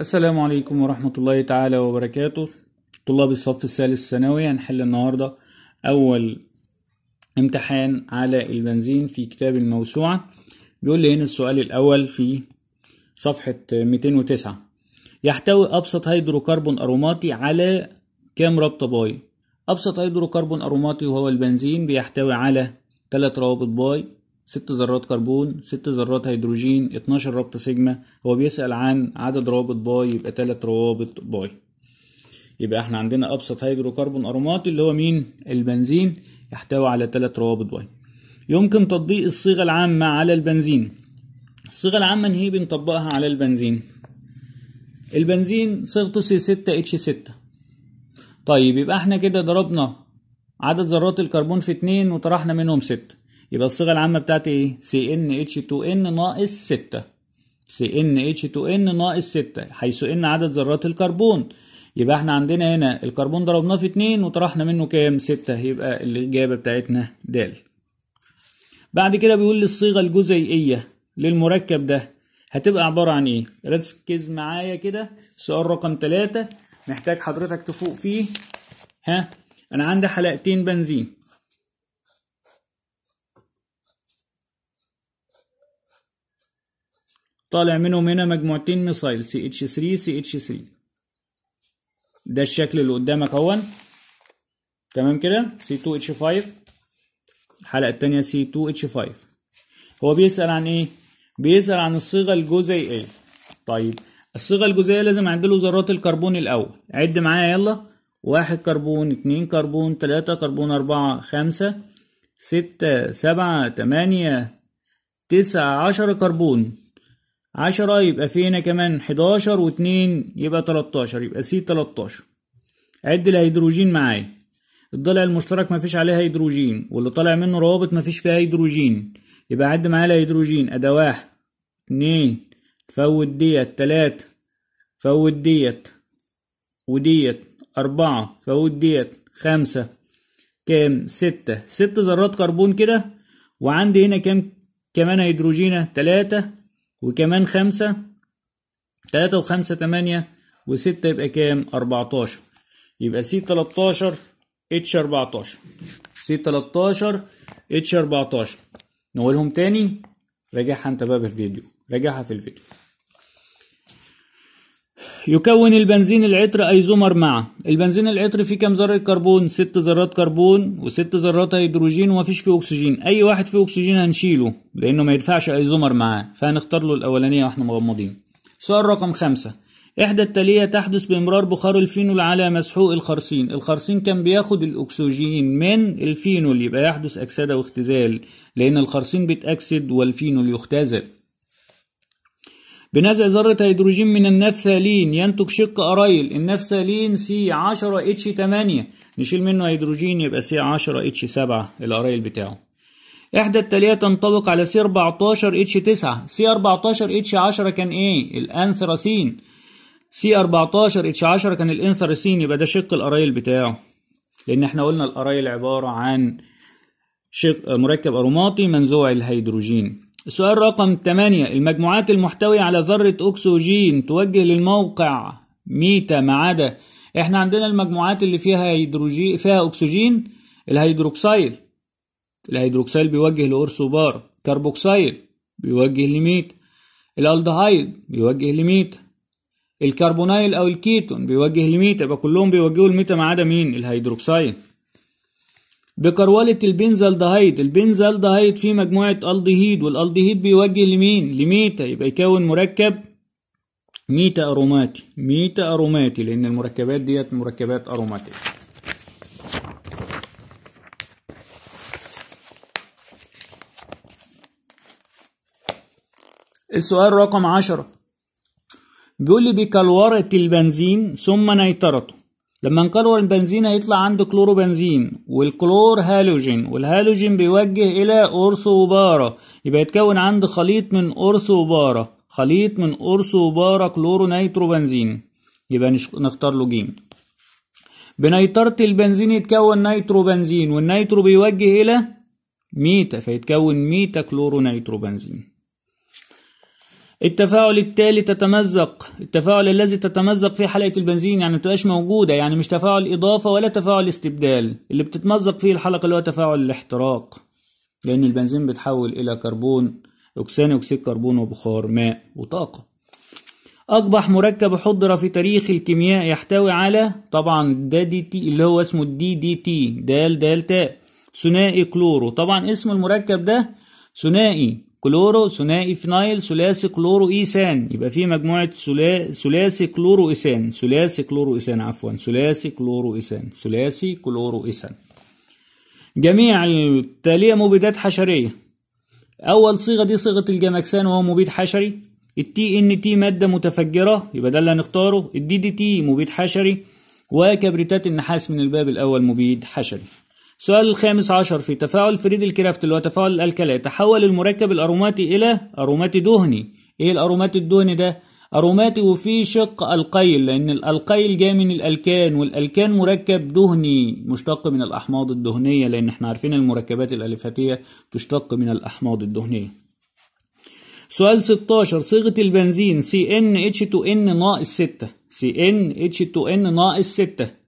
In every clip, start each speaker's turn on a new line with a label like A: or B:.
A: السلام عليكم ورحمة الله تعالى وبركاته طلاب الصف الثالث ثانوي هنحل النهاردة أول امتحان على البنزين في كتاب الموسوعة بيقول لي هنا السؤال الأول في صفحة 209 يحتوي أبسط هيدروكربون أروماتي على كام رابطة باي أبسط هيدروكربون أروماتي وهو البنزين بيحتوي على ثلاث روابط باي ست ذرات كربون ست ذرات هيدروجين 12 رابطة سيجما هو بيسأل عن عدد روابط باي يبقى تلات روابط باي يبقى احنا عندنا ابسط هيدروكربون أرومات اللي هو مين البنزين يحتوي على تلات روابط باي يمكن تطبيق الصيغة العامة على البنزين الصيغة العامة هي بنطبقها على البنزين البنزين صيغته سي 6 اتش 6 طيب يبقى احنا كده ضربنا عدد ذرات الكربون في اتنين وطرحنا منهم ستة يبقى الصيغه العامه بتاعتي ايه سي ان اتش 2 ان ناقص 6 سي ان اتش 2 ان ناقص 6 حيث ان عدد ذرات الكربون يبقى احنا عندنا هنا الكربون ضربناه في 2 وطرحنا منه كام 6 يبقى الاجابه بتاعتنا د بعد كده بيقول لي الصيغه الجزيئيه للمركب ده هتبقى عباره عن ايه ركز معايا كده سؤال رقم 3 محتاج حضرتك تفوق فيه ها انا عندي حلقتين بنزين طالع منهم هنا مجموعتين ميثايل سي اتش 3 سي اتش 3 ده الشكل اللي قدامك اهون تمام كده سي 2 اتش 5 الحلقه الثانيه سي 2 اتش 5 هو بيسال عن ايه بيسال عن الصيغه الجزيئيه طيب الصيغه الجزيئيه لازم اعد له ذرات الكربون الاول عد معايا يلا واحد كربون اتنين كربون تلاتة كربون أربعة خمسة ستة سبعة تمانية تسعة عشرة كربون 10 يبقى في هنا كمان 11 و2 يبقى 13 يبقى سي 13 عد الهيدروجين معايا الضلع المشترك مفيش عليه هيدروجين واللي طالع منه روابط مفيش فيها هيدروجين يبقى عد معايا الهيدروجين ادا واحد اتنين فوت ديت تلاتة فوت ديت وديت أربعة فوت ديت خمسة كام ستة ست ذرات كربون كده وعندي هنا كام كمان هيدروجينة تلاتة وكمان خمسة تلاتة وخمسة تمانية وستة يبقى كام أربعتاشر يبقى سي تلاتاشر اتش أربعتاشر سي تلاتاشر اتش أربعتاشر نقولهم تاني راجعها انت بقى في الفيديو راجعها في الفيديو يكون البنزين العطر ايزومر مع البنزين العطر فيه كام ذره كربون ست ذرات كربون وست ذرات هيدروجين ومفيش فيه اكسجين اي واحد فيه اكسجين هنشيله لانه ما يدفعش ايزومر معاه فهنختار له الاولانيه واحنا مغمضين سؤال رقم خمسة إحدى التالية تحدث بإمرار بخار الفينول على مسحوق الخرسين الخرسين كان بياخد الأكسجين من الفينول يبقى يحدث أكسدة واختزال لأن الخرسين بيتأكسد والفينول يختزل بنزع ذرة هيدروجين من النفثالين ينتج شق أريل النفثالين سي 10 اتش 8 نشيل منه هيدروجين يبقى سي 10 اتش 7 الأريل بتاعه إحدى التالية تنطبق على سي 14 اتش 9 سي 14 اتش 10 كان إيه؟ الأنثراسين سي 14 اتش 10 كان الأنثراسين يبقى ده شق الأريل بتاعه لأن إحنا قلنا الأريل عبارة عن شق مركب أروماتي منزوع الهيدروجين السؤال رقم 8 المجموعات المحتوية على ذرة أكسجين توجه للموقع ميتا ما عدا احنا عندنا المجموعات اللي فيها هيدروجين فيها أكسجين الهيدروكسيل الهيدروكسيل بيوجه لأرسوبار كربوكسيل بيوجه لميت الالدهايد بيوجه لميتا الكربونايل أو الكيتون بيوجه لميتا يبقى كلهم بيوجهوا لميتا ما عدا مين الهيدروكسيل بكرولة البنزل دهيد فيه مجموعة الدهيد والالدهيد بيوجه لمين لميتا يبقى يكون مركب ميتا أروماتي ميتا أروماتي لأن المركبات ديت مركبات أروماتي السؤال رقم عشرة بيقول لي بكلورة البنزين ثم نيترته لما نكرر البنزين هيطلع عنده كلوروبنزين والكلور هالوجين والهالوجين بيوجه إلى أرثو وبارة يبقى يتكون عنده خليط من أرثو وبارة خليط من أرثو وبارة كلورو نيترو بنزين يبقى نختار له جيم بنيترة البنزين يتكون نيترو بنزين والنيترو بيوجه إلى ميتا فيتكون ميتا كلورو نيترو بنزين التفاعل التالي تتمزق التفاعل الذي تتمزق فيه حلقة البنزين يعني متبقاش موجودة يعني مش تفاعل إضافة ولا تفاعل استبدال اللي بتتمزق فيه الحلقة اللي هو تفاعل الاحتراق لأن البنزين بيتحول إلى كربون أكسان أكسيد كربون وبخار ماء وطاقة أقبح مركب حضر في تاريخ الكيمياء يحتوي على طبعا ده دي تي اللي هو اسمه الدي دي تي دال دال تاء ثنائي كلورو طبعا اسم المركب ده ثنائي كلورو ثنائي فينايل ثلاثي كلورو ايسان يبقى في مجموعة ثلاثي كلورو ايسان ثلاثي كلورو ايسان عفوا ثلاثي كلورو ايسان ثلاثي كلورو ايسان جميع التالية مبيدات حشرية أول صيغة دي صيغة الجاماكسان وهو مبيد حشري التي ان تي مادة متفجرة يبقى ده اللي هنختاره الدي دي تي مبيد حشري وكبريتات النحاس من الباب الأول مبيد حشري سؤال الخامس عشر في تفاعل فريد الكرافت اللي هو تفاعل الألكلات تحول المركب الأروماتي إلى أروماتي دهني إيه الأروماتي الدهني ده؟ أروماتي وفيه شق القيل لأن القيل جاي من الألكان والألكان مركب دهني مشتق من الأحماض الدهنية لأن احنا عارفين المركبات الألفاتية تشتق من الأحماض الدهنية سؤال 16 صيغة البنزين CnH2n ناقص 6 CnH2n ناقص 6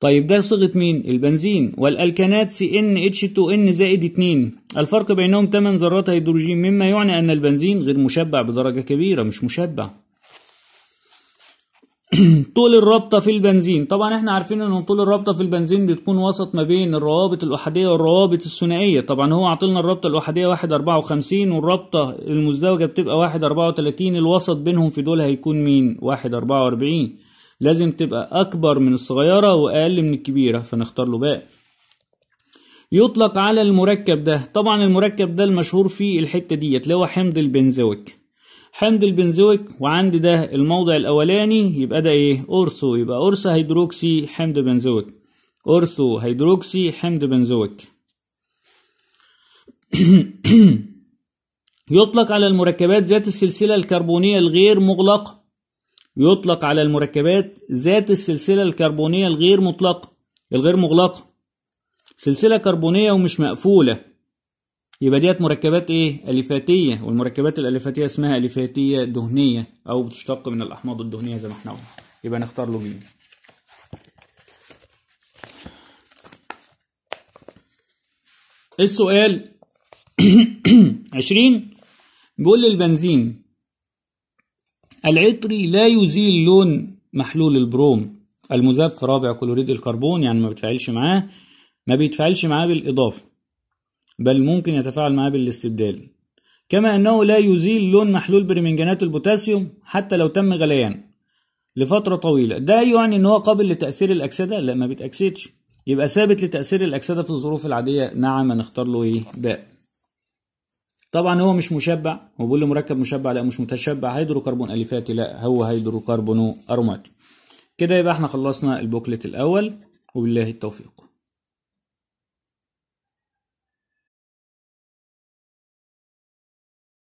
A: طيب ده صيغة مين؟ البنزين والالكانات سي ان اتش 2 ان زائد 2 الفرق بينهم 8 ذرات هيدروجين مما يعني أن البنزين غير مشبع بدرجة كبيرة مش مشبع طول الرابطة في البنزين طبعا احنا عارفين ان طول الرابطة في البنزين بتكون وسط ما بين الروابط الأحادية والروابط الثنائية طبعا هو عطلنا الرابطة الأحادية 1.54 والرابطة المزدوجة بتبقى 1.34 الوسط بينهم في دول هيكون مين 1.44 لازم تبقى أكبر من الصغيرة وأقل من الكبيرة فنختار له باقي يطلق على المركب ده طبعا المركب ده المشهور فيه الحتة ديت اللي هو حمض البنزويك حمض البنزويك وعندي ده الموضع الأولاني يبقى ده إيه أورثو يبقى أورثو هيدروكسي حمض بنزويك أورثو هيدروكسي حمض بنزويك يطلق على المركبات ذات السلسلة الكربونية الغير مغلقة يطلق على المركبات ذات السلسلة الكربونية الغير مطلقة الغير مغلقة سلسلة كربونية ومش مقفولة يبقى ديت مركبات ايه؟ أليفاتية والمركبات الأليفاتية اسمها أليفاتية دهنية أو بتشتق من الأحماض الدهنية زي ما احنا قلنا يبقى نختار له جيم السؤال 20 بيقول لي البنزين العطري لا يزيل لون محلول البروم المذاب رابع كلوريد الكربون يعني ما بيتفاعلش معاه ما بيتفاعلش معاه بالإضافة بل ممكن يتفاعل معاه بالاستبدال كما أنه لا يزيل لون محلول برمنجانات البوتاسيوم حتى لو تم غليانه لفترة طويلة ده يعني أن هو قابل لتأثير الأكسدة لا ما بيتأكسدش يبقى ثابت لتأثير الأكسدة في الظروف العادية نعم هنختار له إيه باء طبعا هو مش مشبع هو بيقول لي مركب مشبع لا مش متشبع هيدروكربون الفاتي لا هو هيدروكربونو اروماتي كده يبقى احنا خلصنا البوكلت الاول وبالله التوفيق